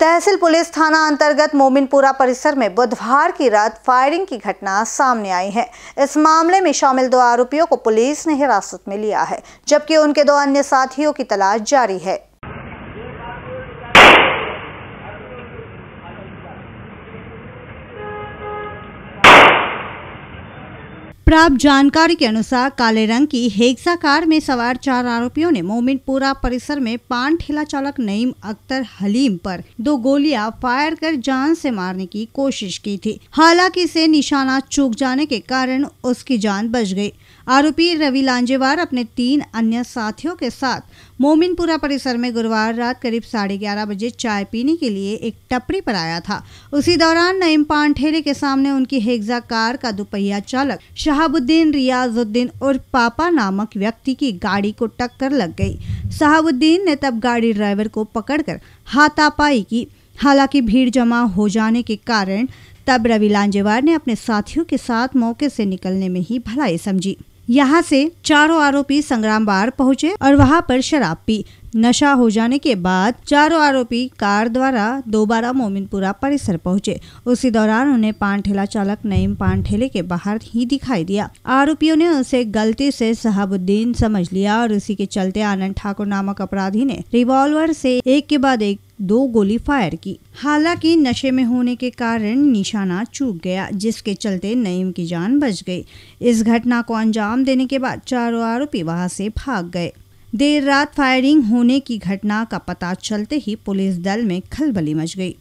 तहसील police थाना अंतर्गत मोमिनपुरा परिसर में बुधवार की रात फायरिंग की घटना सामने आई है इस मामले में शामिल दो आरोपियों को पुलिस ने हिरासत में लिया है जबकि उनके दो अन्य साथियों की तलाश जारी है प्राप्त जानकारी के अनुसार काले रंग की हेक्सा कार में सवार चार आरोपियों ने मोमिनपुरा परिसर में पान ठेला चालक नईम अख्तर हलीम पर दो गोलियां फायर कर जान से मारने की कोशिश की थी हालांकि इसे निशाना चूक जाने के कारण उसकी जान बच गई आरोपी रवि लांजेवार अपने तीन अन्य साथियों के साथ मोमिनपुरा परिसर में गुरुवार रात करीब साढ़े ग्यारह बजे चाय पीने के लिए एक टपरी पर आया था उसी दौरान नईम पान ठेले के सामने उनकी हेक्सा कार का दुपहिया चालक शाह शहाबुद्दीन रियाजुद्दीन और पापा नामक व्यक्ति की गाड़ी को टक्कर लग गई शहाबुद्दीन ने तब गाड़ी ड्राइवर को पकड़कर हाथापाई की हालांकि भीड़ जमा हो जाने के कारण तब रवि लांजेवार ने अपने साथियों के साथ मौके से निकलने में ही भलाई समझी यहाँ से चारों आरोपी संग्राम बार पहुँचे और वहाँ पर शराब पी नशा हो जाने के बाद चारों आरोपी कार द्वारा दोबारा मोमिनपुरा परिसर पहुंचे उसी दौरान उन्हें पान ठेला चालक नईम पान ठेले के बाहर ही दिखाई दिया आरोपियों ने उसे गलती से सहाबुद्दीन समझ लिया और उसी के चलते आनंद ठाकुर नामक अपराधी ने रिवॉल्वर से एक के बाद एक दो गोली फायर की हालांकि नशे में होने के कारण निशाना चूक गया जिसके चलते नईम की जान बच गई इस घटना को अंजाम देने के बाद चारों आरोपी वहां से भाग गए देर रात फायरिंग होने की घटना का पता चलते ही पुलिस दल में खलबली मच गई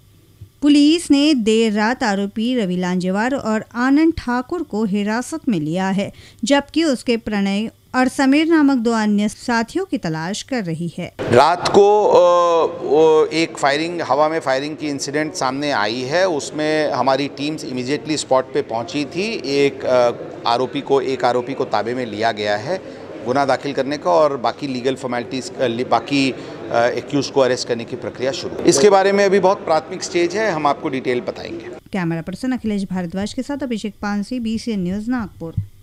पुलिस ने देर रात आरोपी रवि लांजेवार और आनंद ठाकुर को हिरासत में लिया है जबकि उसके प्रणय और समीर नामक दो अन्य साथियों की तलाश कर रही है रात को एक फायरिंग हवा में फायरिंग की इंसिडेंट सामने आई है उसमें हमारी टीम्स इमीडिएटली स्पॉट पे पहुंची थी एक आरोपी को एक आरोपी को ताबे में लिया गया है गुना दाखिल करने का और बाकी लीगल फॉर्मेलिटीज़ बाकी एक्यूज़ को अरेस्ट करने की प्रक्रिया शुरू इसके बारे में अभी बहुत प्राथमिक स्टेज है हम आपको डिटेल बताएंगे कैमरा पर्सन अखिलेश भारद्वाज के साथ अभिषेक पानसी बी न्यूज़ नागपुर